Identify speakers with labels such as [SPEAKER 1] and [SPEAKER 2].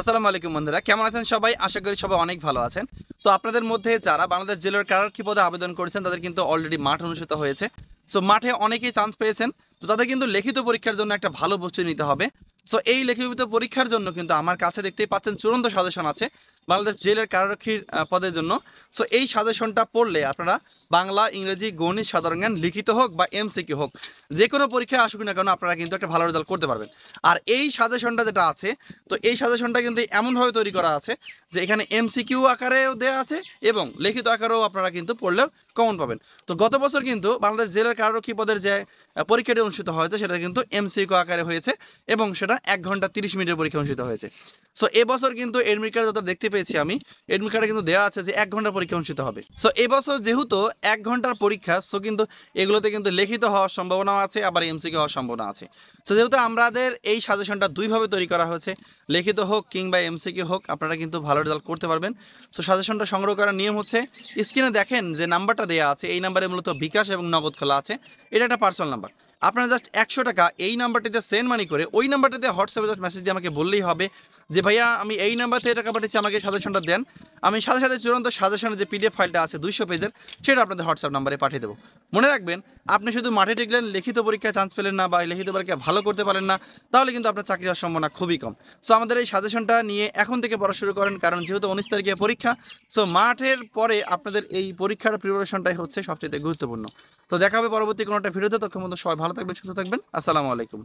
[SPEAKER 1] আসসালামু আলাইকুম বন্ধুরা কেমন আছেন সবাই আশা করি সবাই অনেক ভালো আছেন তো আপনাদের মধ্যে যারা বাংলাদেশ জেলার কি পদে আবেদন করেছেন তাদের কিন্তু অলরেডি মাঠ অনুষ্ঠিত হয়েছে সো মাঠে অনেকেই চান্স পেয়েছেন তো তাদের কিন্তু লিখিত পরীক্ষার জন্য একটা ভালো বস্তু নিতে হবে সো এই লেখিবিত পরীক্ষার জন্য কিন্তু আমার কাছে দেখতেই পাচ্ছেন চূড়ান্ত সাজেশন আছে বাংলাদেশ জেলের কারারক্ষীর পদের জন্য সো এই সাজেশনটা পড়লে আপনারা বাংলা ইংরেজি গণিত সাধারণ জ্ঞান লিখিত হোক বা এমসিকিউ হোক যে কোনো পরীক্ষায় আসুক না কেন আপনারা কিন্তু একটা ভালো রেজাল্ট করতে পারবেন আর এই সাজেশনটা যেটা আছে তো এই সাজেশনটা কিন্তু এমনভাবে তৈরি করা আছে যে এখানে এমসিকিউ আকারেও দেওয়া আছে এবং লিখিত আকারেও আপনারা কিন্তু পড়লেও কমন পাবেন তো গত বছর কিন্তু বাংলাদেশ জেলের কারারক্ষী পদের যে পরীক্ষাটি অনুষ্ঠিত হয়েছে সেটা কিন্তু এমসিকো আকারে হয়েছে এবং সেটা এক ঘন্টা তিরিশ মিনিটের পরীক্ষা অনুষ্ঠিত হয়েছে সো এবছর কিন্তু এডমিট কার্ড যত দেখতে পেয়েছি আমি এডমিট কার্ডে কিন্তু দেওয়া আছে যে এক ঘন্টার পরীক্ষা অনুষ্ঠিত হবে সো এবছর যেহেতু এক ঘন্টার পরীক্ষা সো কিন্তু এগুলোতে কিন্তু লিখিত হওয়ার সম্ভাবনাও আছে আবার এমসিকে হওয়ার সম্ভাবনা আছে সো যেহেতু আমাদের এই সাজেশনটা দুইভাবে তৈরি করা হয়েছে লিখিত হোক কিংবা এমসিকে হোক আপনারা কিন্তু ভালো রেজাল্ট করতে পারবেন সো সাজেশনটা সংগ্রহ করার নিয়ম হচ্ছে স্ক্রিনে দেখেন যে নাম্বারটা দেওয়া আছে এই নাম্বারে মূলত বিকাশ এবং নগদ খোলা আছে এটা একটা পার্সোনাল নাম্বার আপনারা জাস্ট একশো টাকা এই নাম্বারটিতে সেন্ড মানি করে ওই নাম্বারটিতে হোয়াটসঅ্যাপে জাস্ট মেসেজ দিয়ে আমাকে বললেই হবে যে ভাইয়া আমি এই নাম্বার থেকে টাকা পাঠিয়েছি আমাকে সাজেশনটা দেন আমি সাথে সাথে চূড়ান্ত সাজেশনের যে পিডিএফ ফাইলটা আছে দুইশো পেজের সেটা আপনাদের হোয়াটসঅ্যাপ নাম্বারে পাঠিয়ে দেবো মনে রাখবেন আপনি শুধু মাঠে টিকলেন লিখিত পরীক্ষায় চান্স পেলেন না বা লিখিত পরীক্ষা ভালো করতে পারেন না তাহলে কিন্তু আপনার চাকরি হওয়ার সম্ভাবনা খুবই কম সো আমাদের এই সাজেশনটা নিয়ে এখন থেকে পড়া শুরু করেন কারণ যেহেতু উনিশ তারিখে পরীক্ষা সো মাঠের পরে আপনাদের এই পরীক্ষার প্রিপারেশনটাই হচ্ছে সবচেয়ে গুরুত্বপূর্ণ তো দেখা হবে পরবর্তী কোনো একটা ভিডিওতে তখন মতো সবাই ভালো থাকবেন সুস্থ থাকবেন আসসালামু আলাইকুম